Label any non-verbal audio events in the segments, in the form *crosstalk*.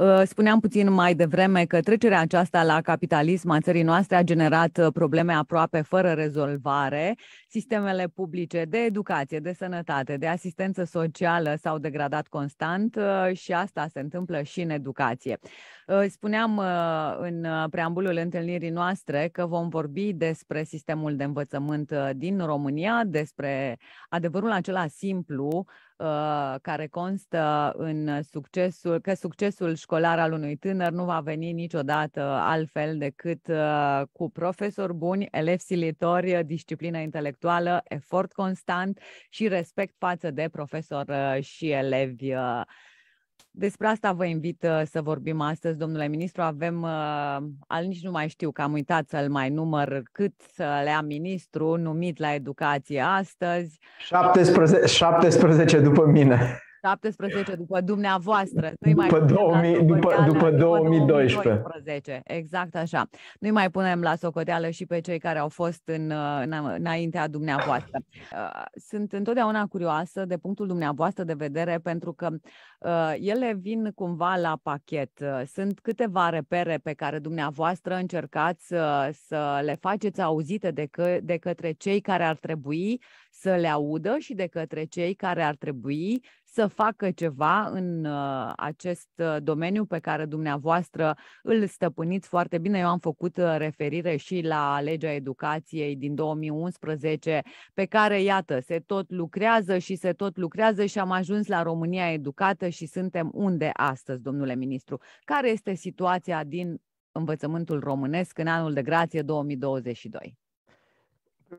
Uh, spuneam puțin mai devreme că trecerea aceasta la capitalism a țării noastre a generat uh, probleme aproape fără rezolvare. Sistemele publice de educație, de sănătate, de asistență socială s-au degradat constant uh, și asta se întâmplă și în educație. Spuneam în preambulul întâlnirii noastre că vom vorbi despre sistemul de învățământ din România, despre adevărul acela simplu Uh, care constă în succesul, că succesul școlar al unui tânăr nu va veni niciodată altfel decât uh, cu profesori buni, elevi silitori, disciplină intelectuală, efort constant și respect față de profesor uh, și elevi despre asta vă invit uh, să vorbim astăzi, domnule ministru. Avem, uh, al nici nu mai știu că am uitat să-l mai număr cât să le-a ministru numit la educație astăzi. 17, 17 după mine. 17 după dumneavoastră. Nu-i mai după, 2000, la după, după 2012. 2012. Exact așa. Nu-i mai punem la socoteală și pe cei care au fost în, în, înaintea dumneavoastră. *clears throat* Uh, sunt întotdeauna curioasă de punctul dumneavoastră de vedere pentru că uh, ele vin cumva la pachet. Sunt câteva repere pe care dumneavoastră încercați uh, să le faceți auzite de, că, de către cei care ar trebui să le audă și de către cei care ar trebui să facă ceva în uh, acest uh, domeniu pe care dumneavoastră îl stăpâniți foarte bine. Eu am făcut uh, referire și la legea educației din 2011, pe care, iată, se tot lucrează și se tot lucrează și am ajuns la România educată și suntem unde astăzi, domnule ministru? Care este situația din învățământul românesc în anul de grație 2022?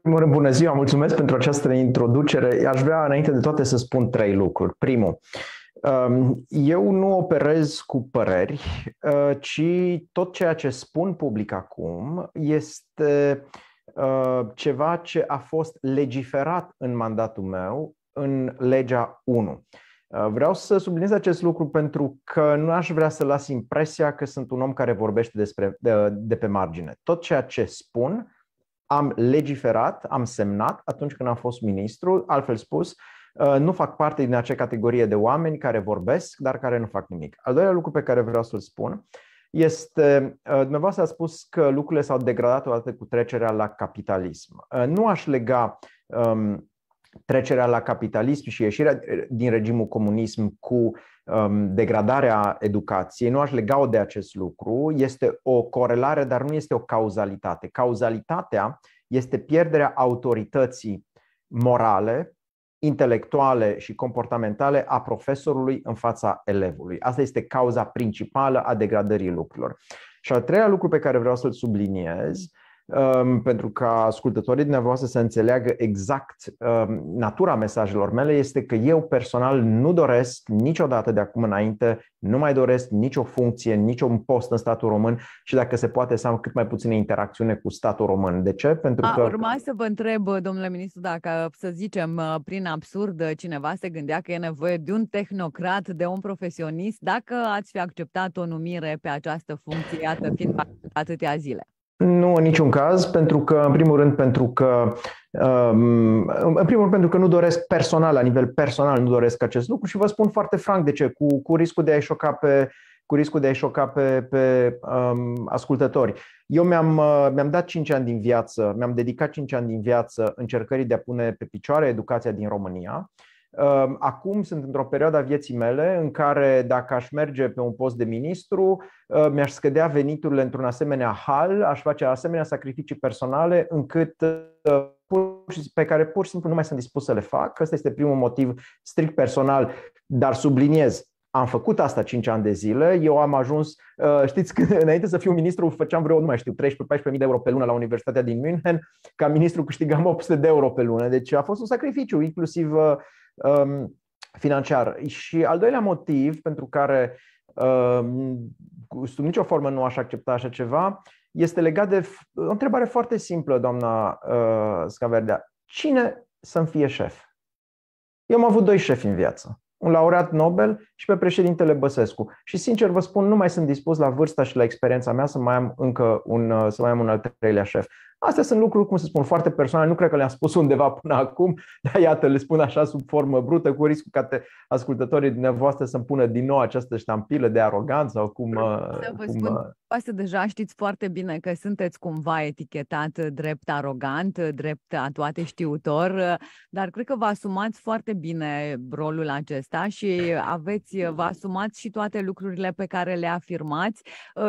primul rând, bună ziua, mulțumesc pentru această introducere. Aș vrea, înainte de toate, să spun trei lucruri. Primul, um, eu nu operez cu păreri, uh, ci tot ceea ce spun public acum este uh, ceva ce a fost legiferat în mandatul meu în legea 1. Uh, vreau să subliniez acest lucru pentru că nu aș vrea să las impresia că sunt un om care vorbește despre, de, de pe margine. Tot ceea ce spun am legiferat, am semnat atunci când am fost ministru, altfel spus, uh, nu fac parte din acea categorie de oameni care vorbesc, dar care nu fac nimic. Al doilea lucru pe care vreau să-l spun este, uh, dumneavoastră a spus că lucrurile s-au degradat odată cu trecerea la capitalism. Uh, nu aș lega um, trecerea la capitalism și ieșirea din regimul comunism cu Um, degradarea educației, nu aș lega-o de acest lucru, este o corelare, dar nu este o cauzalitate. Cauzalitatea este pierderea autorității morale, intelectuale și comportamentale a profesorului în fața elevului. Asta este cauza principală a degradării lucrurilor. Și al treia lucru pe care vreau să-l subliniez Ehm, pentru ca ascultătorii dumneavoastră să înțeleagă exact ehm, natura mesajelor mele, este că eu personal nu doresc niciodată de acum înainte, nu mai doresc nicio funcție, niciun post în statul român și dacă se poate să am cât mai puține interacțiune cu statul român. De ce? Pentru A, că... Urma să vă întreb, domnule ministru, dacă, să zicem, ă, prin absurd cineva se gândea că e nevoie de un tehnocrat, de un profesionist, dacă ați fi acceptat o numire pe această funcție, iată, fiind atâtea zile. Nu, în niciun caz, pentru că, în primul rând, pentru că um, în primul rând, pentru că nu doresc personal, la nivel personal, nu doresc acest lucru și vă spun foarte franc de ce, cu, cu riscul de a-i șoca pe, cu riscul de a-i șoca pe, pe um, ascultători. Eu mi-am, uh, mi-am dat 5 ani din viață, mi-am dedicat 5 ani din viață încercării de a pune pe picioare educația din România. Uh, Ehm, acum sunt într-o perioadă a vieții mele în care dacă aș merge pe un post de ministru, ehm, mi-aș scădea veniturile într-un asemenea hal, aș face asemenea sacrificii personale încât ehm, pe care pur și simplu nu mai sunt dispus să le fac. Ăsta este primul motiv strict personal, dar subliniez, am făcut asta 5 ani de zile, eu am ajuns, știți, că *laughs* înainte să fiu ministru făceam vreo, nu mai știu, 13-14.000 de euro pe lună la Universitatea din München, ca ministru câștigam 800 de euro pe lună, deci a fost un sacrificiu, inclusiv Um, financiar. Și al doilea motiv pentru care um, sub nicio formă nu aș accepta așa ceva este legat de o întrebare foarte simplă, doamna uh, Scaverdea. Cine să-mi fie șef? Eu am avut doi șefi în viață un laureat Nobel și pe președintele Băsescu. Și sincer vă spun, nu mai sunt dispus la vârsta și la experiența mea să mai am încă un, uh, să mai am un al treilea șef. Astea sunt lucruri, cum să spun, foarte personale, nu cred că le-am spus undeva până acum, *laughs* dar iată, le spun așa sub formă brută, cu riscul ca te, ascultătorii dumneavoastră să-mi pună din nou această ștampilă de aroganță sau cum... Uh, să vă cum... spun, uh, asta deja știți foarte bine că sunteți cumva etichetat drept arogant, drept a toate știutor, dar cred că vă asumați foarte bine rolul acesta și aveți, vă asumați și toate lucrurile pe care le afirmați.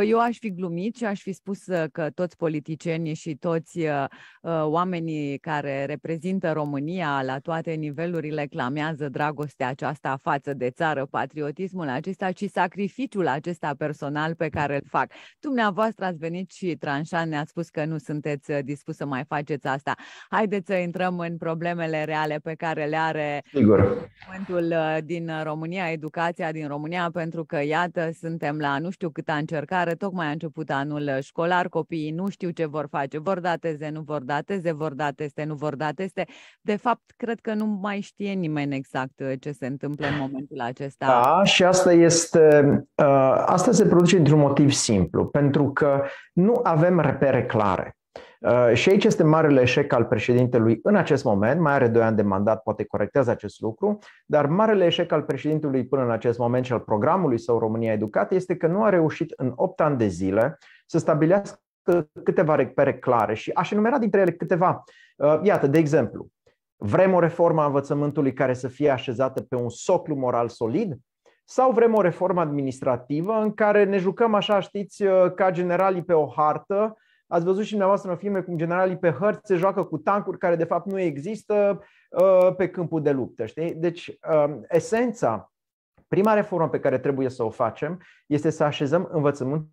Eu aș fi glumit și aș fi spus că toți politicienii și toți toți uh, uh, oamenii care reprezintă România la toate nivelurile clamează dragostea aceasta față de țară, patriotismul acesta și sacrificiul acesta personal pe care îl fac. Dumneavoastră ați venit și Tranșan ne-a spus că nu sunteți uh, dispus să mai faceți asta. Haideți să intrăm în problemele reale pe care le are momentul din România, educația din România, pentru că, iată, suntem la nu știu câta încercare, tocmai a început anul școlar, copiii nu știu ce vor face, vor da da teze, nu vor da teze, vor da teste, nu vor da teste. De fapt, cred că nu mai știe nimeni exact uh, ce se întâmplă în momentul acesta. Da, și asta este. Uh, asta se produce dintr-un motiv simplu, pentru că nu avem repere clare. Uh, și aici este marele eșec al președintelui în acest moment, mai are doi ani de mandat, poate corectează acest lucru, dar marele eșec al președintelui până în acest moment și al programului său România Educată este că nu a reușit în 8 ani de zile să stabilească câteva repere clare și aș enumera dintre ele câteva. Uh, iată, de exemplu, vrem o reformă a învățământului care să fie așezată pe un soclu moral solid sau vrem o reformă administrativă în care ne jucăm așa, știți, uh, ca generalii pe o hartă, Ați văzut și dumneavoastră în filme cum generalii pe hărți se joacă cu tancuri care de fapt nu există uh, pe câmpul de luptă. Știi? Deci, esența, prima reformă pe care trebuie să o facem este să așezăm învățământul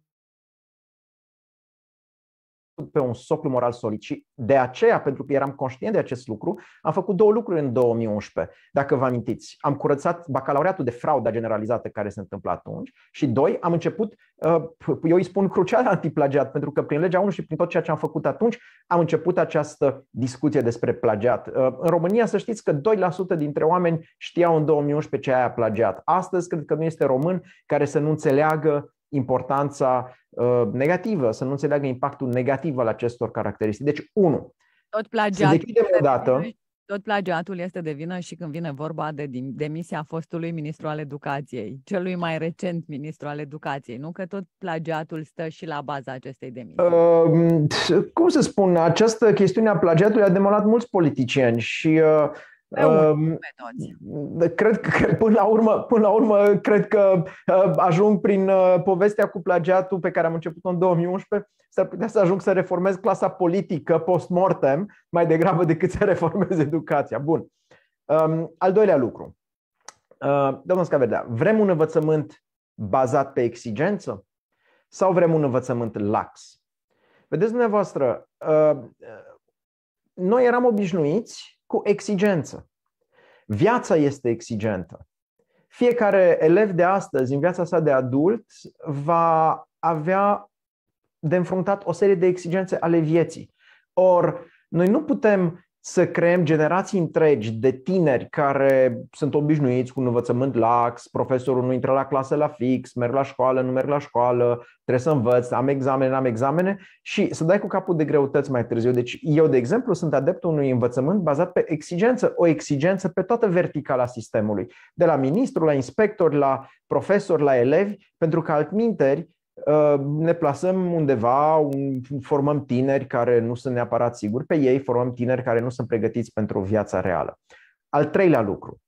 pe un soclu moral solid și de aceea, pentru că eram conștient de acest lucru, am făcut două lucruri în 2011, dacă vă amintiți. Am curățat bacalaureatul de frauda generalizată care se întâmplă atunci și, doi, am început, uh, eu îi spun crucial antiplagiat, pentru că prin legea 1 și prin tot ceea ce am făcut atunci, am început această discuție despre plagiat. Uh, în România, să știți că 2% dintre oameni știau în 2011 ce aia plagiat. Astăzi, cred că nu este român care să nu înțeleagă importanța uh, negativă, să nu înțeleagă impactul negativ al acestor caracteristici. Deci, unu, tot plagiatul, să odată, tot plagiatul este de vină și când vine vorba de demisia fostului ministru al educației, celui mai recent ministru al educației, nu că tot plagiatul stă și la baza acestei demisii. Uh, cum să spun, această chestiune a plagiatului a demolat mulți politicieni și uh, pe pe Cred că, până la urmă, până la urmă cred că uh, ajung prin uh, povestea cu plagiatul pe care am început-o în 2011, s-ar putea să ajung să reformez clasa politică post-mortem mai degrabă decât să reformez educația. Bun. Um, al doilea lucru. Uh, domnul Scaverdea, vrem un învățământ bazat pe exigență sau vrem un învățământ lax? Vedeți dumneavoastră, noi eram obișnuiți cu exigență. Viața este exigentă. Fiecare elev de astăzi, în viața sa de adult, va avea de înfruntat o serie de exigențe ale vieții. Or, noi nu putem să creăm generații întregi de tineri care sunt obișnuiți cu un învățământ lax, profesorul nu intră la clasă la fix, merg la școală, nu merg la școală, trebuie să învăț, am examene, am examene și să dai cu capul de greutăți mai târziu. Deci eu, de exemplu, sunt adeptul unui învățământ bazat pe exigență, o exigență pe toată verticala sistemului, de la ministru, la inspector, la profesor, la elevi, pentru că altminteri Uh, ne plasăm undeva, formăm tineri care nu sunt neapărat siguri pe ei, formăm tineri care nu sunt pregătiți pentru viața reală. Al treilea lucru,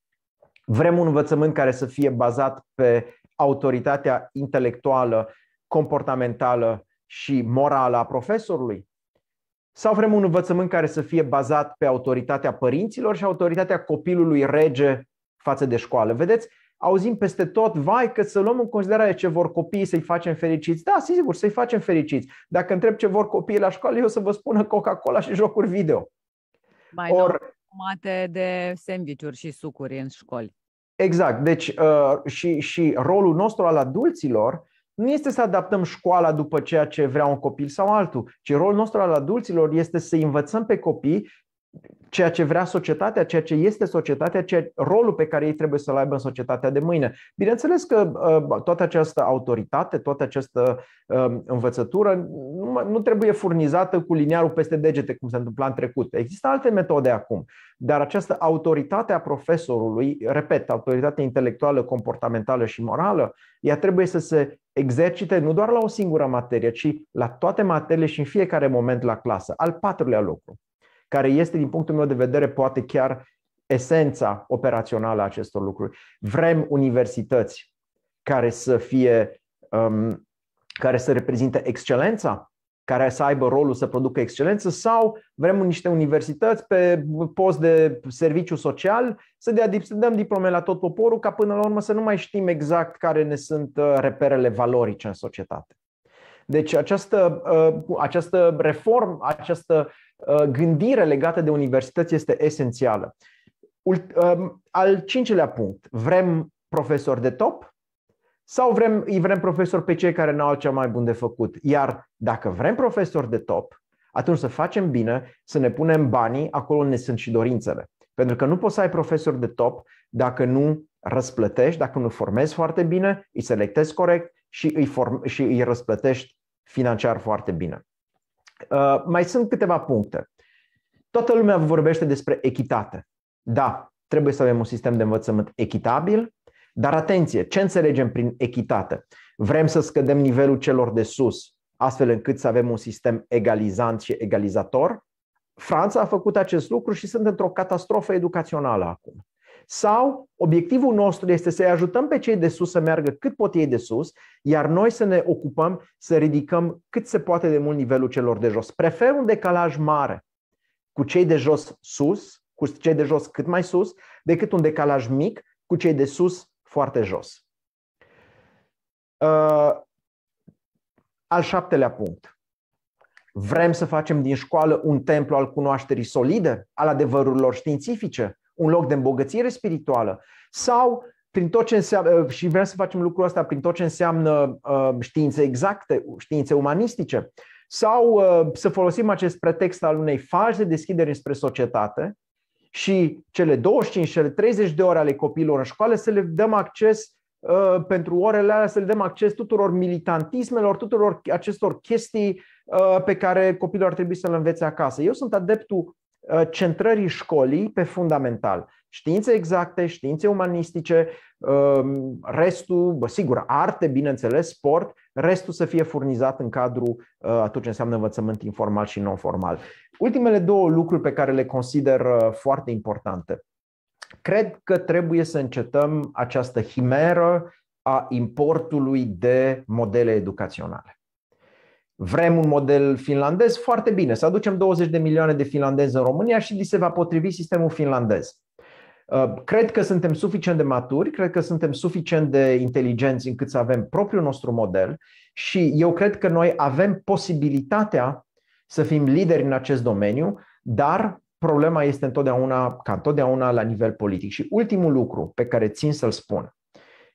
vrem un învățământ care să fie bazat pe autoritatea intelectuală, comportamentală și morală a profesorului? Sau vrem un învățământ care să fie bazat pe autoritatea părinților și autoritatea copilului rege față de școală? Vedeți, auzim peste tot, vai că să luăm în considerare ce vor copiii, să-i facem fericiți. Da, sigur, să-i facem fericiți. Dacă întreb ce vor copiii la școală, eu să vă spună Coca-Cola și jocuri video. Mai Or, mate de sandvișuri și sucuri în școli. Exact. Deci uh, și, și rolul nostru al adulților nu este să adaptăm școala după ceea ce vrea un copil sau altul, ci rolul nostru al adulților este să învățăm pe copii ceea ce vrea societatea, ceea ce este societatea, ceea, rolul pe care ei trebuie să-l aibă în societatea de mâine. Bineînțeles că ă, toată această autoritate, toată această ă, învățătură nu trebuie furnizată cu liniarul peste degete, cum se întâmpla în trecut. Există alte metode acum, dar această autoritate a profesorului, repet, autoritatea intelectuală, comportamentală și morală, ea trebuie să se exercite nu doar la o singură materie, ci la toate materiile și în fiecare moment la clasă. Al patrulea lucru care este, din punctul meu de vedere, poate chiar esența operațională a acestor lucruri. Vrem universități care să fie, um, care să reprezinte excelența, care să aibă rolul să producă excelență, sau vrem niște universități pe post de serviciu social să dea să dăm diplome la tot poporul, ca până la urmă să nu mai știm exact care ne sunt uh, reperele valorice în societate. Deci această, uh, această reformă, această Uh, gândire legată de universități este esențială. Um, al cincilea punct, vrem profesori de top sau vrem, îi vrem profesori pe cei care n-au cea mai bun de făcut? Iar dacă vrem profesori de top, atunci să facem bine, să ne punem banii acolo unde sunt și dorințele. Pentru că nu poți să ai profesori de top dacă nu răsplătești, dacă nu formezi foarte bine, îi selectezi corect și îi, form- și îi răsplătești financiar foarte bine. Uh, mai sunt câteva puncte. Toată lumea vorbește despre echitate. Da, trebuie să avem un sistem de învățământ echitabil, dar atenție, ce înțelegem prin echitate? Vrem să scădem nivelul celor de sus, astfel încât să avem un sistem egalizant și egalizator? Franța a făcut acest lucru și sunt într-o catastrofă educațională acum sau obiectivul nostru este să-i ajutăm pe cei de sus să meargă cât pot ei de sus, iar noi să ne ocupăm să ridicăm cât se poate de mult nivelul celor de jos. Prefer un decalaj mare cu cei de jos sus, cu cei de jos cât mai sus, decât un decalaj mic cu cei de sus foarte jos. Uh, al șaptelea punct. Vrem să facem din școală un templu al cunoașterii solide, al adevărurilor științifice, un loc de îmbogățire spirituală sau prin tot ce înseamnă, uh, și vrem să facem lucrul ăsta prin tot ce înseamnă uh, științe exacte, științe umanistice, sau uh, să folosim acest pretext al unei faze de deschidere spre societate și cele 25, cele 30 de ore ale copiilor în școală să le dăm acces pentru orele alea să le dăm acces tuturor militantismelor, tuturor acestor chestii pe care copilul ar trebui să le învețe acasă. Eu sunt adeptul Uh, centrării școlii pe fundamental. Științe exacte, științe umanistice, um, restul, bă, sigur, arte, bineînțeles, sport, restul să fie furnizat în cadrul uh, atunci înseamnă învățământ informal și non-formal. Ultimele două lucruri pe care le consider uh, foarte importante. Cred că trebuie să încetăm această himeră a importului de modele educaționale. Vrem un model finlandez? Foarte bine, să aducem 20 de milioane de finlandezi în România și li se va potrivi sistemul finlandez. Uh, cred că suntem suficient de maturi, cred că suntem suficient de inteligenți încât să avem propriul nostru model și eu cred că noi avem posibilitatea să fim lideri în acest domeniu, dar problema este întotdeauna, ca întotdeauna, la nivel politic. Și ultimul lucru pe care țin să-l spun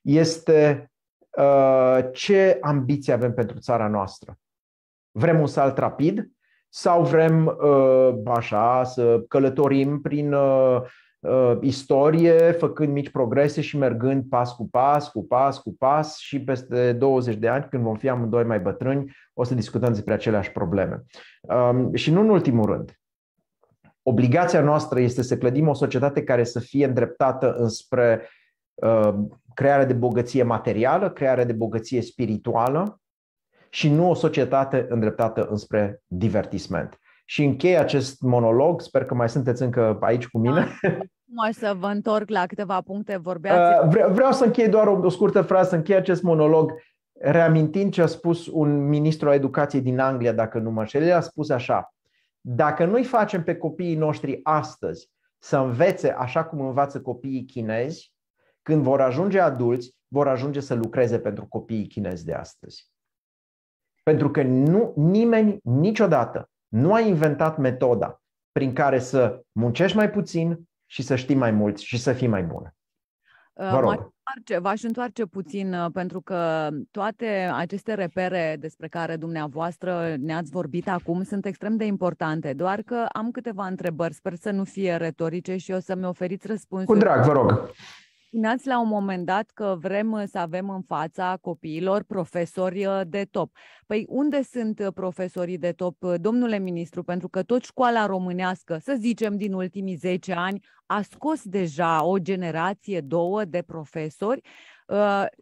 este uh, ce ambiții avem pentru țara noastră. Vrem un salt rapid sau vrem uh, așa să călătorim prin uh, uh, istorie, făcând mici progrese și mergând pas cu pas, cu pas, cu pas și peste 20 de ani, când vom fi amândoi mai bătrâni, o să discutăm despre aceleași probleme. Um, și nu în ultimul rând, obligația noastră este să clădim o societate care să fie îndreptată înspre crearea de bogăție materială, crearea de bogăție spirituală, și nu o societate îndreptată înspre divertisment. Și închei acest monolog, sper că mai sunteți încă aici cu mine. Cum ah, să vă întorc la câteva puncte, vorbeați? Uh, vreau să închei doar o, o scurtă frază, închei acest monolog reamintind ce a spus un ministru al educației din Anglia, dacă nu mă înșel, el a spus așa, dacă noi facem pe copiii noștri astăzi să învețe așa cum învață copiii chinezi, când vor ajunge adulți, vor ajunge să lucreze pentru copiii chinezi de astăzi. Pentru că nu, nimeni niciodată nu a inventat metoda prin care să muncești mai puțin și să știi mai mult și să fii mai bun. Vă rog. v-aș întoarce puțin uh, pentru că toate aceste repere despre care dumneavoastră ne-ați vorbit acum sunt extrem de importante, doar că am câteva întrebări, sper să nu fie retorice și o să-mi oferiți răspunsuri. Cu drag, vă rog spuneați la un moment dat că vrem uh, să avem în fața copiilor profesori uh, de top. Păi unde sunt uh, profesorii de top, domnule ministru? Pentru că tot școala românească, să zicem din ultimii 10 ani, a scos deja o generație, două de profesori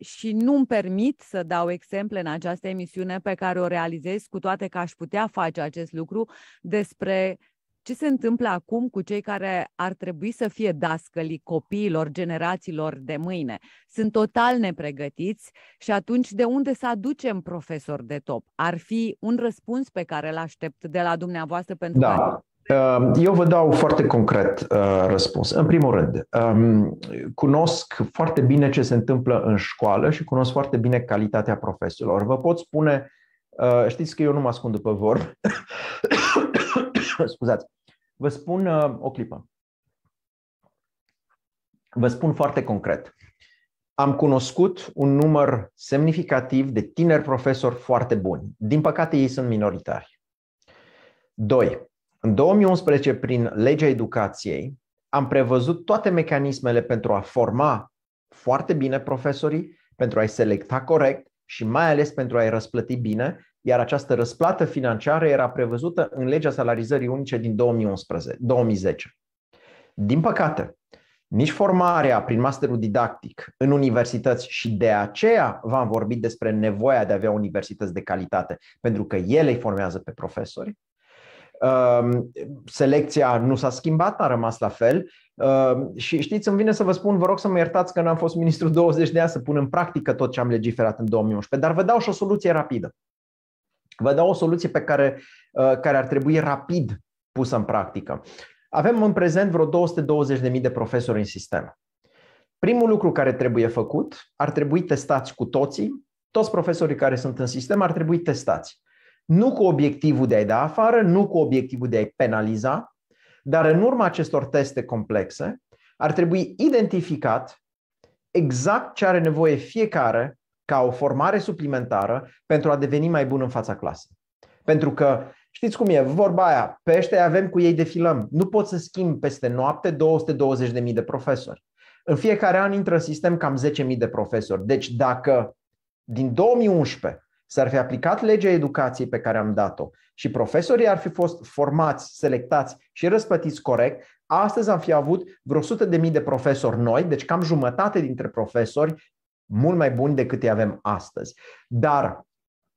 și nu-mi permit să dau exemple în această emisiune pe care o realizez, cu toate că aș putea face acest lucru, despre ce se întâmplă acum cu cei care ar trebui să fie dascălii copiilor, generațiilor de mâine? Sunt total nepregătiți și atunci de unde să aducem profesori de top? Ar fi un răspuns pe care îl aștept de la dumneavoastră pentru da. că ehm, eu vă dau foarte concret uh, răspuns. În primul rând, ehm, cunosc foarte bine ce se întâmplă în școală și cunosc foarte bine calitatea profesorilor. Vă pot spune, uh, știți că eu nu mă ascund după vorbe, *laughs* scuzați, vă spun uh, o clipă. Vă spun foarte concret. Am cunoscut un număr semnificativ de tineri profesori foarte buni. Din păcate, ei sunt minoritari. 2. În 2011, prin legea educației, am prevăzut toate mecanismele pentru a forma foarte bine profesorii, pentru a-i selecta corect și mai ales pentru a-i răsplăti bine iar această răsplată financiară era prevăzută în legea salarizării unice din 2011, 2010. Din păcate, nici formarea prin masterul didactic în universități și de aceea v-am vorbit despre nevoia de a avea universități de calitate, pentru că ele îi formează pe profesori. Ehm, selecția nu s-a schimbat, a rămas la fel. Ehm, și știți, îmi vine să vă spun, vă rog să mă iertați că n-am fost ministru 20 de ani să pun în practică tot ce am legiferat în 2011, dar vă dau și o soluție rapidă. Vă dau o soluție pe care, uh, care ar trebui rapid pusă în practică. Avem în prezent vreo 220.000 de profesori în sistem. Primul lucru care trebuie făcut, ar trebui testați cu toții, toți profesorii care sunt în sistem ar trebui testați. Nu cu obiectivul de a-i da afară, nu cu obiectivul de a-i penaliza, dar în urma acestor teste complexe ar trebui identificat exact ce are nevoie fiecare ca o formare suplimentară pentru a deveni mai bun în fața clasei. Pentru că Știți cum e, vorba aia, pește avem cu ei defilăm. Nu pot să schimb peste noapte 220.000 de profesori. În fiecare an intră în sistem cam 10.000 de profesori. Deci dacă din 2011 s-ar fi aplicat legea educației pe care am dat-o și profesorii ar fi fost formați, selectați și răspătiți corect, astăzi am fi avut vreo 100.000 de profesori noi, deci cam jumătate dintre profesori mult mai buni decât îi avem astăzi. Dar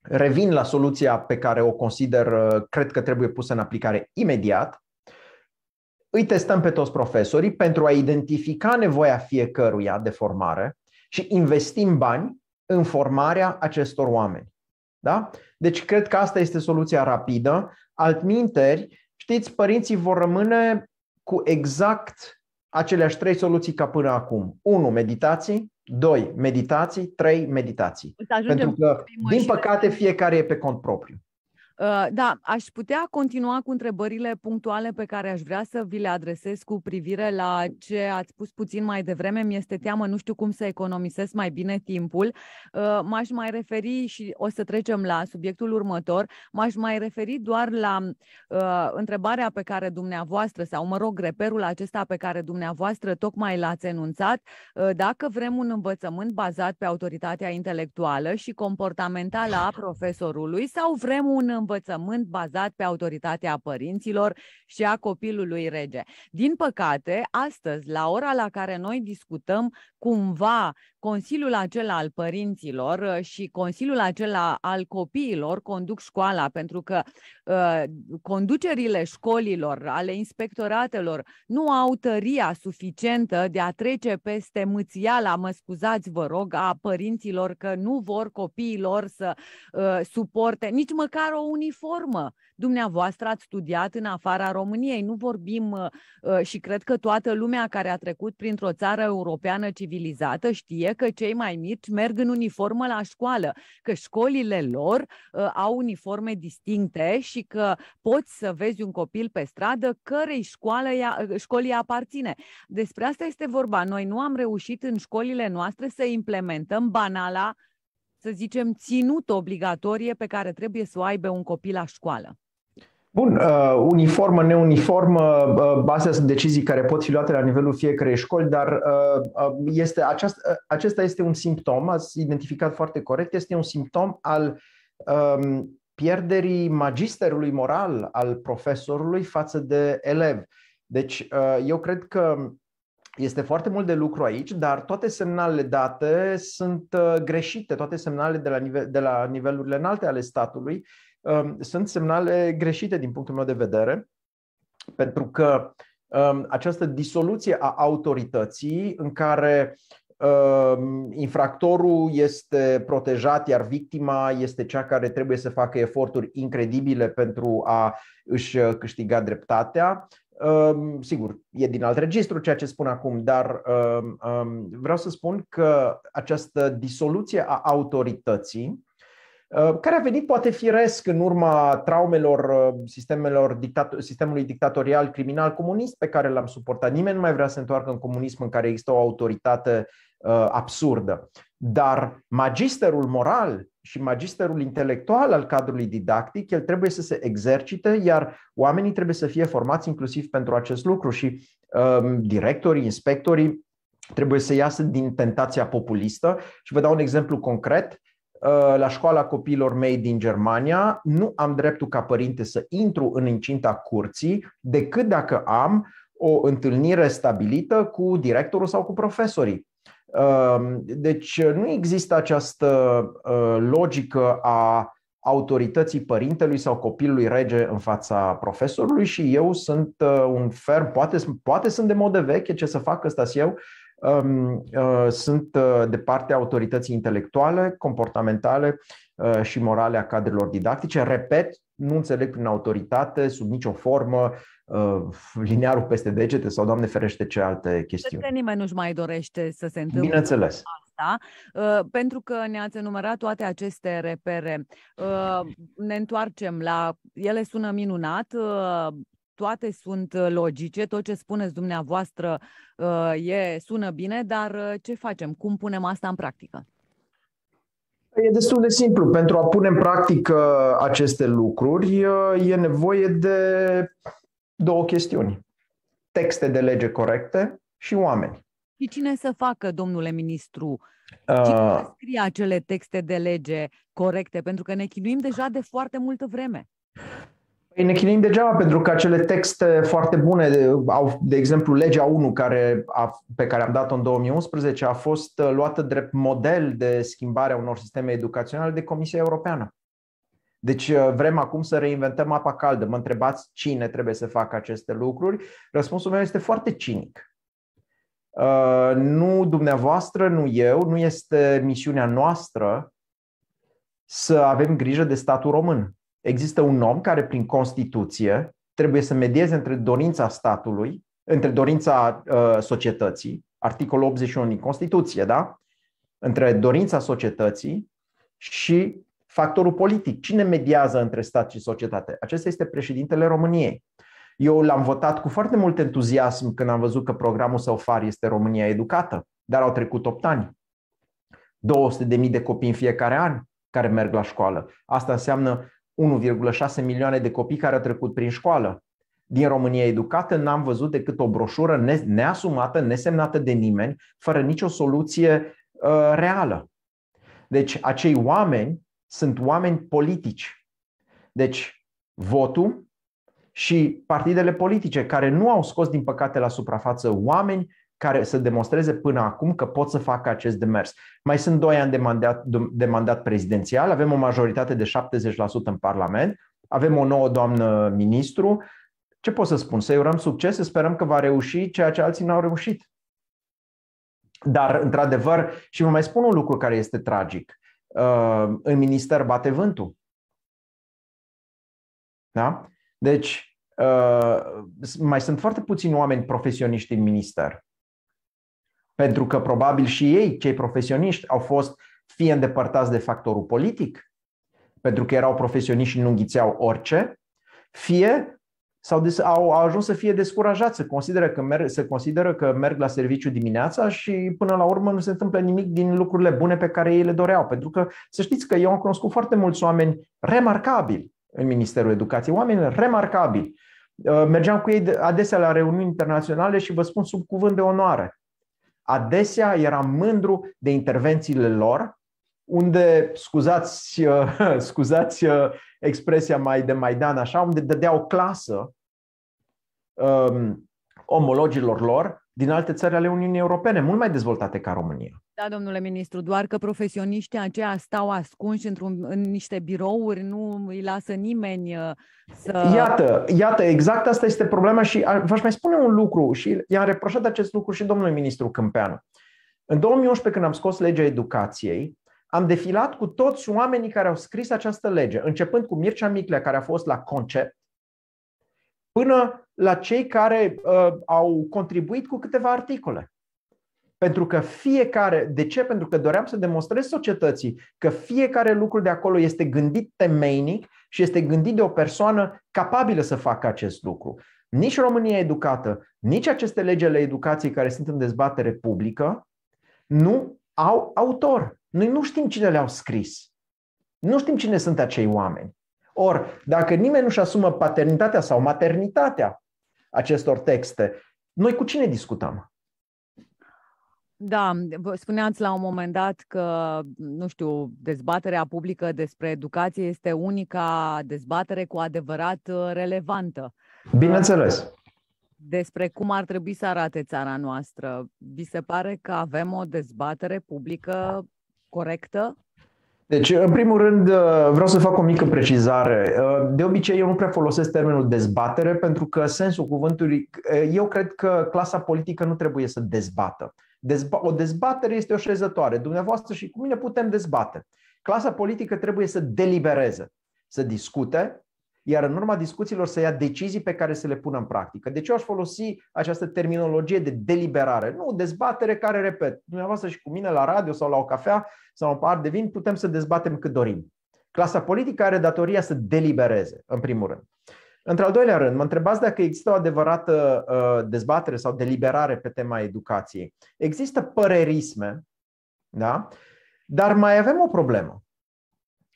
revin la soluția pe care o consider, uh, cred că trebuie pusă în aplicare imediat. Îi testăm pe toți profesorii pentru a identifica nevoia fiecăruia de formare și investim bani în formarea acestor oameni. Da? Deci cred că asta este soluția rapidă. Altminteri, știți, părinții vor rămâne cu exact aceleași trei soluții ca până acum. 1. Meditații, 2. Meditații. 3. Meditații. Pentru că, din păcate, fiecare e pe cont propriu. Ă, da, aș putea continua cu întrebările punctuale pe care aș vrea să vi le adresez cu privire la ce ați spus puțin mai devreme. Mi-este teamă, nu știu cum să economisesc mai bine timpul. Ă, m-aș mai referi și o să trecem la subiectul următor. M-aș mai referi doar la uh, întrebarea pe care dumneavoastră, sau mă rog, reperul acesta pe care dumneavoastră tocmai l-ați enunțat, dacă vrem un învățământ bazat pe autoritatea intelectuală și comportamentală a profesorului sau vrem un învățământ bazat pe autoritatea părinților și a copilului rege. Din păcate, astăzi, la ora la care noi discutăm, cumva Consiliul acela al părinților uh, și Consiliul acela al copiilor conduc școala, pentru că Uh, conducerile școlilor, ale inspectoratelor, nu au tăria suficientă de a trece peste mâțiala, mă scuzați vă rog, a părinților că nu vor copiilor să uh, suporte nici măcar o uniformă dumneavoastră ați studiat în afara României. Nu vorbim uh, uh, și cred că toată lumea care a trecut printr-o țară europeană civilizată știe că cei mai mici merg în uniformă la școală, că școlile lor uh, au uniforme distincte și că poți să vezi un copil pe stradă cărei școală ea, școlii aparține. Despre asta este vorba. Noi nu am reușit în școlile noastre să implementăm banala să zicem, ținut obligatorie pe care trebuie să o aibă un copil la școală? Bun, uh, uniformă, neuniformă, uh, astea sunt decizii care pot fi luate la nivelul fiecarei școli, dar uh, uh, este aceast, uh, acesta este un simptom, ați identificat foarte corect, este un simptom al um, pierderii magisterului moral al profesorului față de elev. Deci, uh, eu cred că este foarte mult de lucru aici, dar toate semnalele date sunt uh, greșite, toate semnalele de la, nivel, de la nivelurile înalte ale statului Um, sunt semnale greșite din punctul meu de vedere, pentru că um, această disoluție a autorității în care um, infractorul este protejat, iar victima este cea care trebuie să facă eforturi incredibile pentru a își uh, câștiga dreptatea. Sigur, e din alt registru ceea ce spun acum, dar vreau să spun că această disoluție a autorității Uh, care a venit poate firesc în urma traumelor uh, sistemelor dictato- sistemului dictatorial criminal comunist pe care l-am suportat. Nimeni nu mai vrea să se întoarcă în comunism în care există o autoritate uh, absurdă. Dar magisterul moral și magisterul intelectual al cadrului didactic, el trebuie să se exercite, iar oamenii trebuie să fie formați inclusiv pentru acest lucru și um, directorii, inspectorii trebuie să iasă din tentația populistă. Și vă dau un exemplu concret. Uh, la școala copiilor mei din Germania, nu am dreptul ca părinte să intru în incinta curții decât dacă am o întâlnire stabilită cu directorul sau cu profesorii. Uh, deci uh, nu există această logică a autorității părintelui sau copilului rege în fața profesorului și eu sunt un ferm, poate, poate sunt de modă veche, ce să fac, ăsta eu, Uh, sunt uh, de partea autorității intelectuale, comportamentale uh, și morale a cadrelor didactice. Repet, nu înțeleg prin autoritate, sub nicio formă, linearul peste degete sau, Doamne ferește, ce alte chestiuni. Cred că nimeni nu-și mai dorește să se întâmple. Bineînțeles da? pentru că ne-ați enumerat toate aceste repere. Ne întoarcem la. Ele sună minunat, toate sunt uh, logice, tot ce spuneți dumneavoastră uh, e, sună bine, dar uh, ce facem? Cum punem asta în practică? E destul de simplu. Pentru a pune în practică aceste lucruri, e nevoie de două chestiuni. Texte de lege corecte și oameni. Și cine să facă, domnule ministru, cine uh, să scrie acele texte de lege corecte? Pentru că ne chinuim deja de foarte multă vreme. Păi ne chinim degeaba pentru că acele texte foarte bune au, de exemplu, legea 1 care a, pe care am dat-o în 2011 a fost uh, luată drept model de schimbare a unor sisteme educaționale de Comisia Europeană. Deci uh, vrem acum să reinventăm apa caldă. Mă întrebați cine trebuie să facă aceste lucruri. Răspunsul meu este foarte cinic. Uh, nu dumneavoastră, nu eu, nu este misiunea noastră să avem grijă de statul român. Există un om care, prin Constituție, trebuie să medieze între dorința statului, între dorința uh, societății, articolul 81 din Constituție, da? Între dorința societății și factorul politic. Cine mediază între stat și societate? Acesta este președintele României. Eu l-am votat cu foarte mult entuziasm când am văzut că programul său far este România Educată, dar au trecut 8 ani. 200.000 de copii în fiecare an care merg la școală. Asta înseamnă 1,6 milioane de copii care au trecut prin școală. Din România Educată n-am văzut decât o broșură neasumată, nesemnată de nimeni, fără nicio soluție uh, reală. Deci acei oameni sunt oameni politici. Deci votul și partidele politice care nu au scos din păcate la suprafață oameni care să demonstreze până acum că pot să facă acest demers. Mai sunt doi ani de mandat, de mandat prezidențial, avem o majoritate de 70% în Parlament, avem o nouă doamnă ministru. Ce pot să spun? Să-i urăm succes, să sperăm că va reuși ceea ce alții n-au reușit. Dar, într-adevăr, și vă mai spun un lucru care este tragic. Uh, în minister bate vântul. Da? Deci, uh, mai sunt foarte puțini oameni profesioniști în minister. Pentru că probabil și ei, cei profesioniști, au fost fie îndepărtați de factorul politic, pentru că erau profesioniști și nu înghițeau orice, fie sau au, au ajuns să fie descurajați, să consideră, că merg, să consideră că merg la serviciu dimineața și până la urmă nu se întâmplă nimic din lucrurile bune pe care ei le doreau. Pentru că să știți că eu am cunoscut foarte mulți oameni remarcabili în Ministerul Educației, oameni remarcabili. Mergeam cu ei adesea la reuniuni internaționale și vă spun sub cuvânt de onoare. Adesea eram mândru de intervențiile lor, unde, scuzați, *laughs* scuzați uh, expresia mai de Maidan, așa, unde dădeau clasă um, omologilor lor din alte țări ale Uniunii Europene, mult mai dezvoltate ca România. Da, domnule ministru, doar că profesioniștii aceia stau ascunși într-un, în niște birouri, nu îi lasă nimeni uh, să... Iată, iată, exact asta este problema și v-aș mai spune un lucru și i-am reproșat acest lucru și domnului ministru Câmpeanu. În 2011, când am scos legea educației, am defilat cu toți oamenii care au scris această lege, începând cu Mircea Miclea, care a fost la Concept, până la cei care uh, au contribuit cu câteva articole. Pentru că fiecare, de ce? Pentru că doream să demonstrez societății că fiecare lucru de acolo este gândit temeinic și este gândit de o persoană capabilă să facă acest lucru. Nici România educată, nici aceste legi ale educației care sunt în dezbatere publică nu au autor. Noi nu știm cine le-au scris. Nu știm cine sunt acei oameni. Or, dacă nimeni nu-și asumă paternitatea sau maternitatea acestor texte, noi cu cine discutăm? Da, spuneați la un moment dat că, nu știu, dezbaterea publică despre educație este unica dezbatere cu adevărat uh, relevantă. Bineînțeles. Despre cum ar trebui să arate țara noastră. Vi se pare că avem o dezbatere publică corectă? Deci, în primul rând, uh, vreau să fac o mică precizare. Uh, de obicei, eu nu prea folosesc termenul dezbatere, pentru că sensul cuvântului. Uh, eu cred că clasa politică nu trebuie să dezbată. Dezba- o dezbatere este o șezătoare. Dumneavoastră și cu mine putem dezbate. Clasa politică trebuie să delibereze, să discute, iar în urma discuțiilor să ia decizii pe care să le pună în practică. Deci ce aș folosi această terminologie de deliberare, nu dezbatere care, repet, dumneavoastră și cu mine la radio sau la o cafea sau un par de vin putem să dezbatem cât dorim. Clasa politică are datoria să delibereze, în primul rând. Într-al doilea rând, mă întrebați dacă există o adevărată uh, dezbatere sau deliberare pe tema educației. Există părerisme, da? dar mai avem o problemă.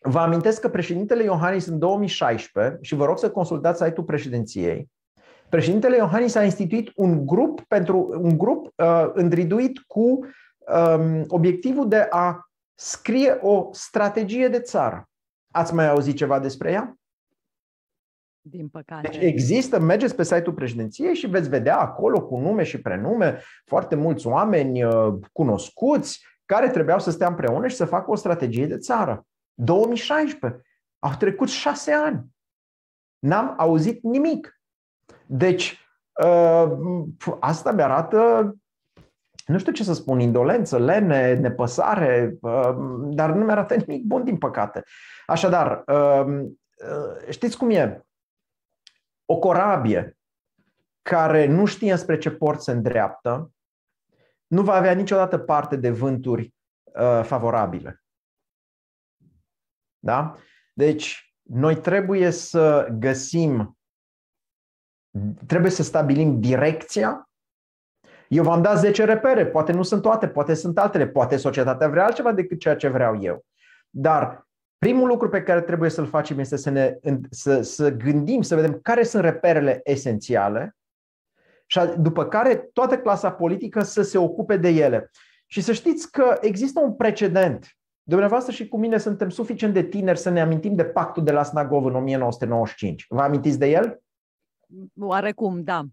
Vă amintesc că președintele Iohannis în 2016, și vă rog să consultați site-ul președinției, președintele Iohannis a instituit un grup, pentru, un grup uh, îndriduit cu um, obiectivul de a scrie o strategie de țară. Ați mai auzit ceva despre ea? Din păcate. Deci există, mergeți pe site-ul președinției și veți vedea acolo cu nume și prenume foarte mulți oameni uh, cunoscuți care trebuiau să stea împreună și să facă o strategie de țară. 2016. Au trecut șase ani. N-am auzit nimic. Deci, uh, asta mi arată, nu știu ce să spun, indolență, lene, nepăsare, uh, dar nu mi arată *laughs* nimic bun, din păcate. Așadar, uh, știți cum e? O corabie care nu știe spre ce port se îndreaptă, nu va avea niciodată parte de vânturi favorabile. Da? Deci, noi trebuie să găsim, trebuie să stabilim direcția. Eu v-am dat 10 repere, poate nu sunt toate, poate sunt altele, poate societatea vrea altceva decât ceea ce vreau eu. Dar primul lucru pe care trebuie să-l facem este să, ne, să, să gândim, să vedem care sunt reperele esențiale și după care toată clasa politică să se ocupe de ele. Și să știți că există un precedent Dumneavoastră și cu mine suntem suficient de tineri să ne amintim de pactul de la Snagov în 1995. Vă amintiți de el? Oarecum, da.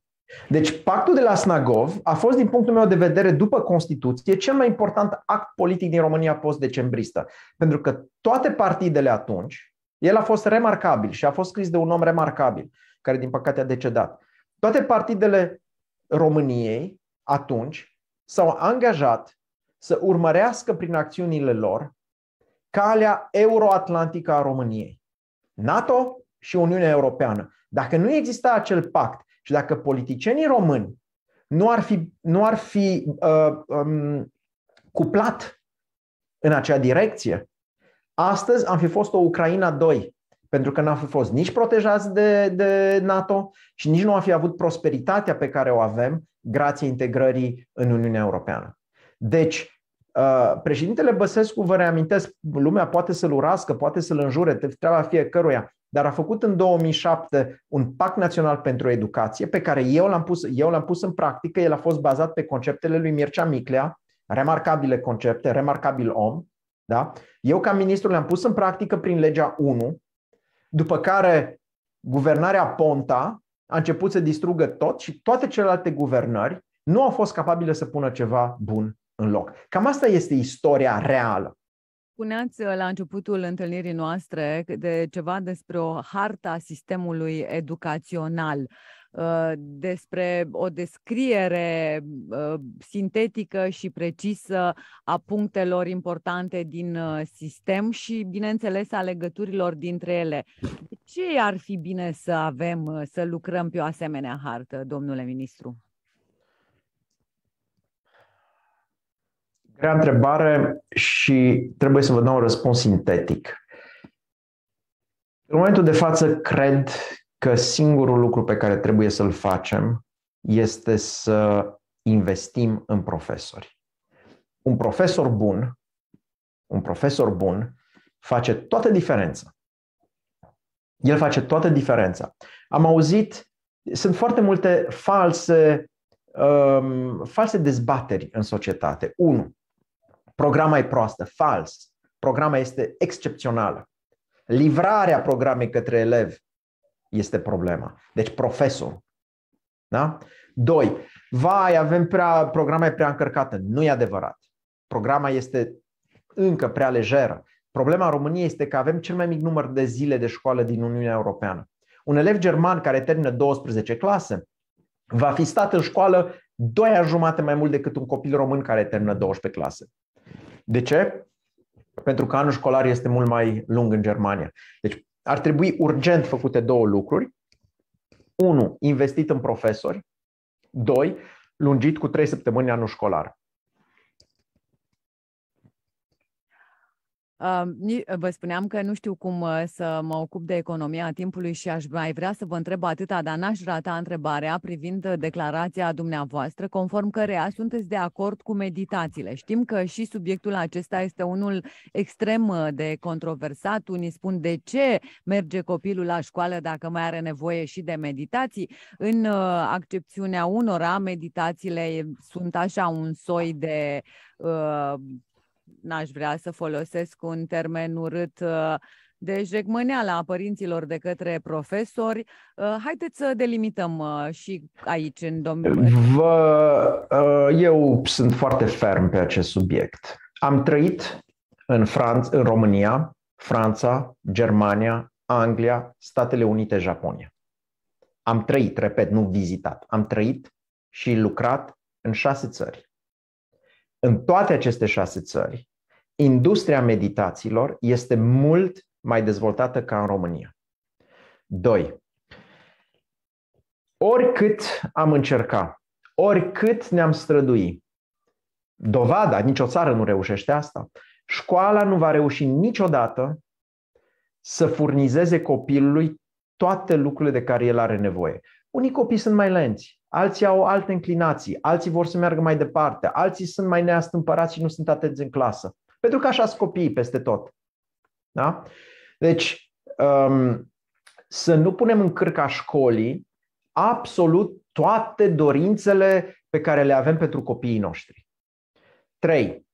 Deci pactul de la Snagov a fost, din punctul meu de vedere, după Constituție, cel mai important act politic din România post-decembristă. Pentru că toate partidele atunci, el a fost remarcabil și a fost scris de un om remarcabil, care din păcate a decedat. Toate partidele României atunci s-au angajat să urmărească prin acțiunile lor calea euroatlantică a României. NATO și Uniunea Europeană. Dacă nu exista acel pact și dacă politicienii români nu ar fi, nu ar fi uh, um, cuplat în acea direcție, astăzi am fi fost o Ucraina 2, pentru că n-am fi fost nici protejați de, de NATO și nici nu am fi avut prosperitatea pe care o avem grație integrării în Uniunea Europeană. Deci, Uh, președintele Băsescu, vă reamintesc, lumea poate să-l urască, poate să-l înjure, treaba fiecăruia, dar a făcut în 2007 un pact național pentru educație pe care eu l-am pus, eu l-am pus în practică. El a fost bazat pe conceptele lui Mircea Miclea, remarcabile concepte, remarcabil om. Da? Eu, ca ministru, le-am pus în practică prin legea 1, după care guvernarea Ponta a început să distrugă tot și toate celelalte guvernări nu au fost capabile să pună ceva bun în loc. Cam asta este istoria reală. Spuneați uh, la începutul întâlnirii noastre de ceva despre o harta sistemului educațional, uh, despre o descriere uh, sintetică și precisă a punctelor importante din sistem și, bineînțeles, a legăturilor dintre ele. De ce ar fi bine să avem, să lucrăm pe o asemenea hartă, domnule ministru? grea întrebare și trebuie să vă dau un răspuns sintetic. În momentul de față, cred că singurul lucru pe care trebuie să-l facem este să investim în profesori. Un profesor bun, un profesor bun face toată diferența. El face toată diferența. Am auzit, sunt foarte multe false, um, false dezbateri în societate. Unu, Programa e proastă, fals. Programa este excepțională. Livrarea programei către elev este problema. Deci profesor. Da? Doi, vai, avem prea, programa e prea încărcată. Nu e adevărat. Programa este încă prea lejeră. Problema României este că avem cel mai mic număr de zile de școală din Uniunea Europeană. Un elev german care termină 12 clase va fi stat în școală doi ani jumate mai mult decât un copil român care termină 12 clase. De ce? Pentru că anul școlar este mult mai lung în Germania. Deci ar trebui urgent făcute două lucruri. unu, Investit în profesori. doi, Lungit cu trei săptămâni anul școlar. Vă spuneam că nu știu cum uh, să mă ocup de economia timpului și aș mai vrea să vă întreb atâta, dar n-aș rata întrebarea privind uh, declarația dumneavoastră, conform căreia sunteți de acord cu meditațiile. Știm că și subiectul acesta este unul extrem uh, de controversat. Unii spun de ce merge copilul la școală dacă mai are nevoie și de meditații. În accepțiunea unora, meditațiile sunt așa un soi de n-aș vrea să folosesc un termen urât uh, de jegmâneală a părinților de către profesori. Uh, haideți să delimităm uh, și aici, în domeniul. Vă, eu sunt foarte ferm pe acest subiect. Am trăit în, Franț- în România, Franța, Germania, Anglia, Statele Unite, Japonia. Am trăit, repet, nu vizitat, am trăit și lucrat în șase țări. În toate aceste șase țări, industria meditațiilor este mult mai dezvoltată ca în România. 2. Oricât am încercat, oricât ne-am strădui, dovada, nicio țară nu reușește asta, școala nu va reuși niciodată să furnizeze copilului toate lucrurile de care el are nevoie. Unii copii sunt mai lenți, alții au alte înclinații, alții vor să meargă mai departe, alții sunt mai neastâmpărați și nu sunt atenți în clasă. Pentru că așa sunt copiii peste tot. Da? Deci, um, să nu punem în cârca școlii absolut toate dorințele pe care le avem pentru copiii noștri. 3.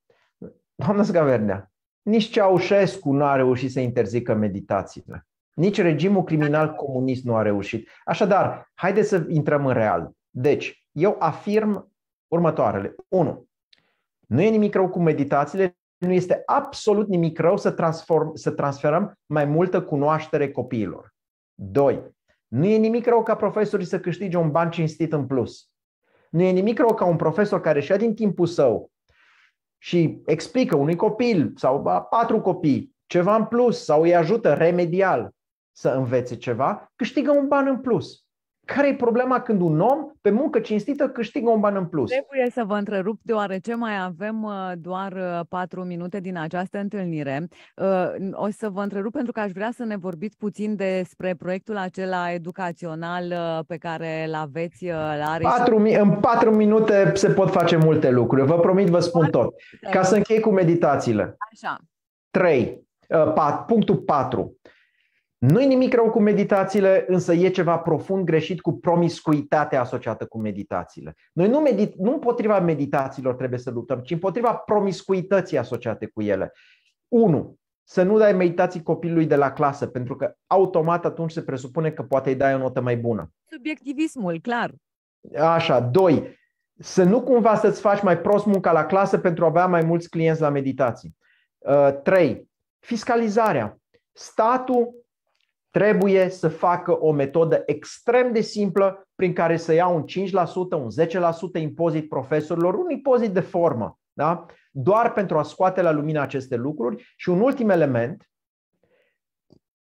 Doamna Scavernea, nici Ceaușescu nu a reușit să interzică meditațiile. Nici regimul criminal comunist nu a reușit. Așadar, haideți să intrăm în real. Deci, eu afirm următoarele. 1. Nu e nimic rău cu meditațiile, nu este absolut nimic rău să, transform, să transferăm mai multă cunoaștere copiilor. 2. Nu e nimic rău ca profesorii să câștige un ban cinstit în plus. Nu e nimic rău ca un profesor care și-a din timpul său și explică unui copil sau a patru copii ceva în plus sau îi ajută remedial să învețe ceva, câștigă un ban în plus. Care e problema când un om pe muncă cinstită câștigă un ban în plus? Trebuie să vă întrerup deoarece mai avem uh, doar uh, patru minute din această întâlnire. Uh, o să vă întrerup pentru că aș vrea să ne vorbiți puțin despre proiectul acela educațional pe care îl aveți la patru, În patru minute se pot face multe lucruri. Vă promit, vă spun tot. Ca să închei cu meditațiile. Așa. 3. Punctul 4. Nu-i nimic rău cu meditațiile, însă e ceva profund greșit cu promiscuitatea asociată cu meditațiile. Noi nu, medit- nu împotriva meditațiilor trebuie să luptăm, ci împotriva promiscuității asociate cu ele. 1. Să nu dai meditații copilului de la clasă, pentru că automat atunci se presupune că poate îi dai o notă mai bună. Subiectivismul, clar. Așa. 2. Să nu cumva să-ți faci mai prost munca la clasă pentru a avea mai mulți clienți la meditații. 3. Ă, fiscalizarea. Statul trebuie să facă o metodă extrem de simplă prin care să ia un 5%, un 10% impozit profesorilor, un impozit de formă, da? doar pentru a scoate la lumină aceste lucruri. Și un ultim element,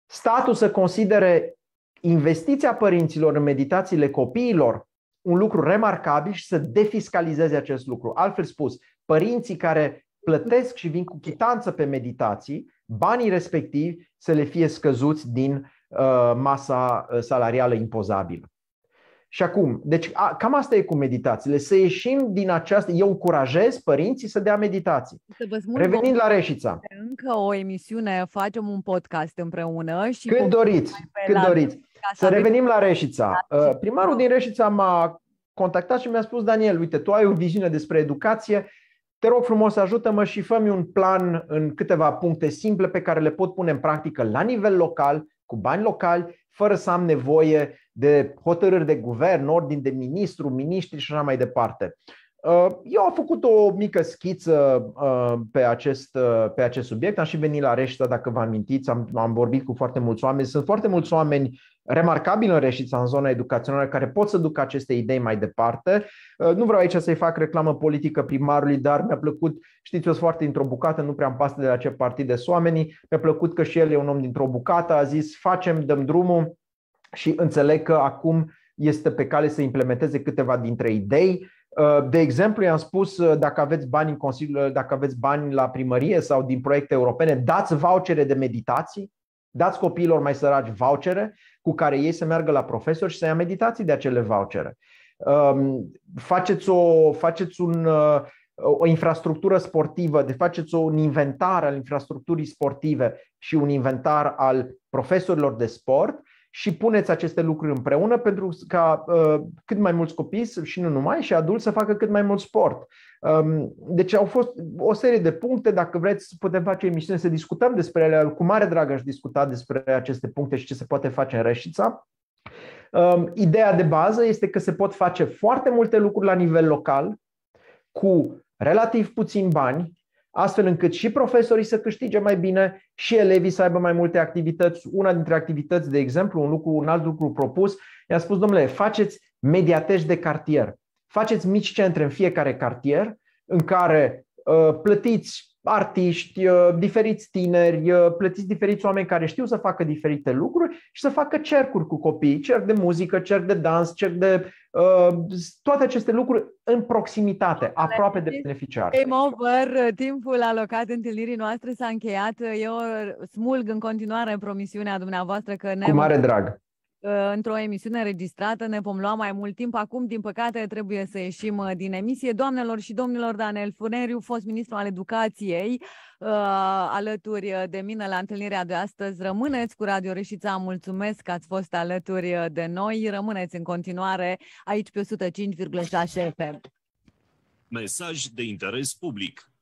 statul să considere investiția părinților în meditațiile copiilor un lucru remarcabil și să defiscalizeze acest lucru. Altfel spus, părinții care plătesc și vin cu chitanță pe meditații, banii respectivi să le fie scăzuți din Uh, masa uh, salarială impozabilă. Și acum, deci a, cam asta e cu meditațiile, să ieșim din această... Eu încurajez părinții să dea meditații. Să vă spun Revenind la Reșița. Încă o emisiune, facem un podcast împreună și... Cât doriți, cât doriți. Să revenim la uh, Reșița. Primarul din Reșița m-a contactat și mi-a spus, Daniel, uite, tu ai o viziune despre educație, te rog frumos, ajută-mă și fă un plan în câteva puncte simple pe care le pot pune în practică la nivel local cu bani locali, fără să am nevoie de hotărâri de guvern, ordin de ministru, miniștri și așa mai departe. Uh, eu am făcut o mică schiță uh, pe acest, uh, pe acest subiect, am și venit la Reșița, dacă vă amintiți, am, am vorbit cu foarte mulți oameni. Sunt foarte mulți oameni remarcabili în Reșița, în zona educațională, care pot să ducă aceste idei mai departe. Nu vreau aici să-i fac reclamă politică primarului, dar mi-a plăcut, știți, eu sunt foarte într o bucată, nu prea am pasă de la ce partid de oamenii, mi-a plăcut că și el e un om dintr-o bucată, a zis facem, dăm drumul și înțeleg că acum este pe cale să implementeze câteva dintre idei Uh, de exemplu, i-am spus uh, dacă aveți bani în consiliu, uh, dacă aveți bani la primărie sau din proiecte europene, dați vouchere de meditații, dați copiilor mai săraci vouchere cu care ei să meargă la profesori și să ia meditații de acele vouchere. Um, faceți, o, faceți un, o infrastructură sportivă, de faceți un inventar al infrastructurii sportive și un inventar al profesorilor de sport și puneți aceste lucruri împreună pentru ca uh, cât mai mulți copii și nu numai, și adulți să facă cât mai mult sport. Um, deci au fost o serie de puncte, dacă vreți putem face emisiune să discutăm despre ele, cu mare drag aș discuta despre aceste puncte și ce se poate face în Reșița. Um, ideea de bază este că se pot face foarte multe lucruri la nivel local, cu relativ puțin bani, astfel încât și profesorii să câștige mai bine și elevii să aibă mai multe activități. Una dintre activități, de exemplu, un, lucru, un alt lucru propus, i-a spus, domnule, faceți mediatești de cartier. Faceți mici centre în fiecare cartier în care uh, plătiți artiști, uh, diferiți tineri, uh, plătiți diferiți oameni care știu să facă diferite lucruri și să facă cercuri cu copii, cerc de muzică, cerc de dans, cerc de uh, toate aceste lucruri în proximitate, aproape de beneficiar. Game over, uh, timpul alocat întâlnirii noastre s-a încheiat. Eu smulg în continuare promisiunea dumneavoastră că ne... Cu mare drag într-o emisiune înregistrată, ne vom lua mai mult timp. Acum, din păcate, trebuie să ieșim uh, din emisie. Doamnelor și domnilor, Daniel Funeriu, fost ministru al educației, uh, alături uh, de mine la întâlnirea de astăzi. Rămâneți cu Radio Reșița, mulțumesc că ați fost alături de noi. Rămâneți în continuare aici pe 105,6 FM. Mesaj de interes public.